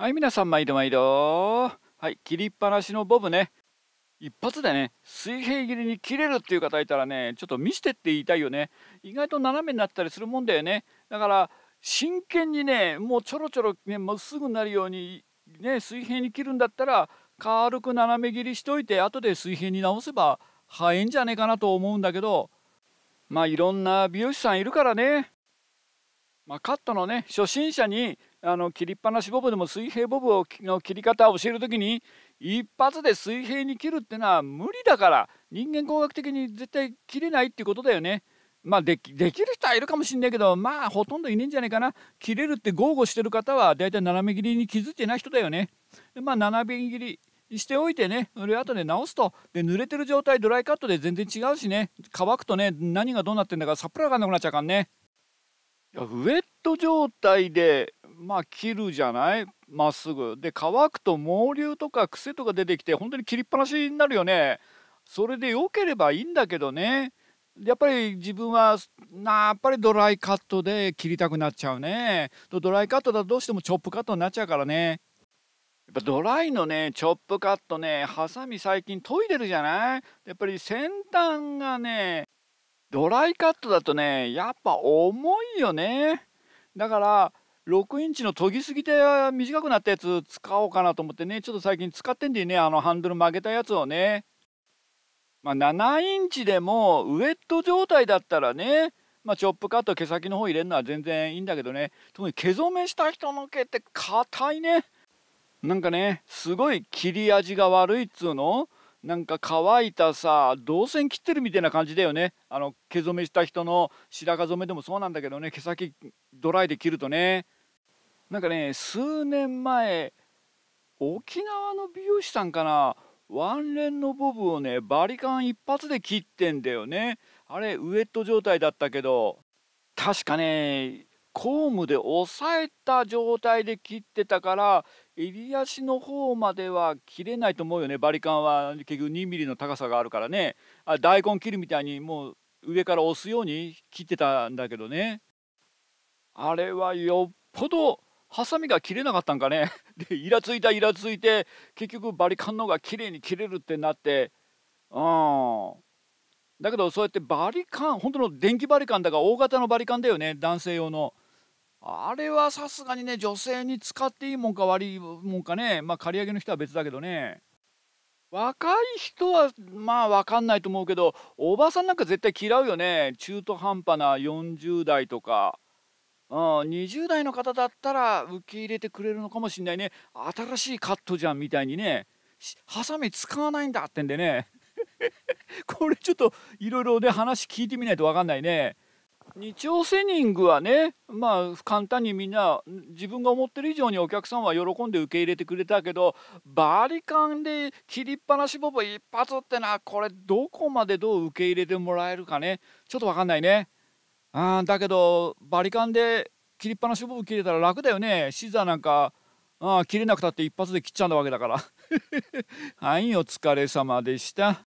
はい皆さん毎度毎度はい切りっぱなしのボブね一発でね水平切りに切れるっていう方いたらねちょっと見せてって言いたいよね意外と斜めになったりするもんだよねだから真剣にねもうちょろちょろねまっすぐになるようにね水平に切るんだったら軽く斜め切りしといて後で水平に直せば早いんじゃねえかなと思うんだけどまあいろんな美容師さんいるからね、まあ、カットのね初心者にあの切りっぱなしボブでも水平ボブをの切り方を教える時に一発で水平に切るってのは無理だから人間工学的に絶対切れないっていうことだよね。まあできる人はいるかもしんないけどまあほとんどいねえんじゃないかな切れるって豪語してる方はだいたい斜め切りに気づいてない人だよね。でまあ斜め切りしておいてねそれ後で直すとで濡れてる状態ドライカットで全然違うしね乾くとね何がどうなってんだかさっぱりわかんなくなっちゃうからね。ウェット状態で、まあ、切るじゃないまっすぐで乾くと毛流とか癖とか出てきて本当に切りっぱなしになるよねそれで良ければいいんだけどねやっぱり自分はやっぱりドライカットで切りたくなっちゃうねドライカットだとどうしてもチョップカットになっちゃうからねやっぱドライのねチョップカットねハサミ最近研いでるじゃないやっぱり先端がねドライカットだとねやっぱ重いよねだから6インチの研ぎすぎて短くなったやつ使おうかなと思ってねちょっと最近使ってんでねあのハンドル曲げたやつをねまあ、7インチでもウエット状態だったらねまあ、チョップカット毛先の方入れるのは全然いいんだけどね特に毛染めした人の毛って硬いねなんかねすごい切り味が悪いっつうのなんか乾いたさ銅線切ってるみたいな感じだよねあの毛染めした人の白髪染めでもそうなんだけどね毛先ドライで切るとねなんかね数年前沖縄の美容師さんかなワンレンのボブをねバリカン一発で切ってんだよねあれウエット状態だったけど確かねコームで押さえた状態で切ってたから襟足の方までは切れないと思うよねバリカンは結局 2mm の高さがあるからねあ大根切るみたいにもう上から押すように切ってたんだけどねあれはよっぽどハサミが切れなかったんかね でイラついたイラついて結局バリカンの方が綺麗に切れるってなってうんだけどそうやってバリカン本当の電気バリカンだから大型のバリカンだよね男性用のあれはさすがにね女性に使っていいもんか悪いもんかねまあ借り上げの人は別だけどね若い人はまあ分かんないと思うけどおばさんなんか絶対嫌うよね中途半端な40代とか、うん、20代の方だったら受け入れてくれるのかもしんないね新しいカットじゃんみたいにねハサミ使わないんだってんでね これちょっといろいろね話聞いてみないと分かんないね。日曜セニングはねまあ簡単にみんな自分が思ってる以上にお客さんは喜んで受け入れてくれたけどバリカンで切りっぱなしボブ一発ってのはこれどこまでどう受け入れてもらえるかねちょっと分かんないね。あだけどバリカンで切りっぱなしボブ切れたら楽だよねシザーなんかあ切れなくたって一発で切っちゃうんだわけだから。はいお疲れ様でした。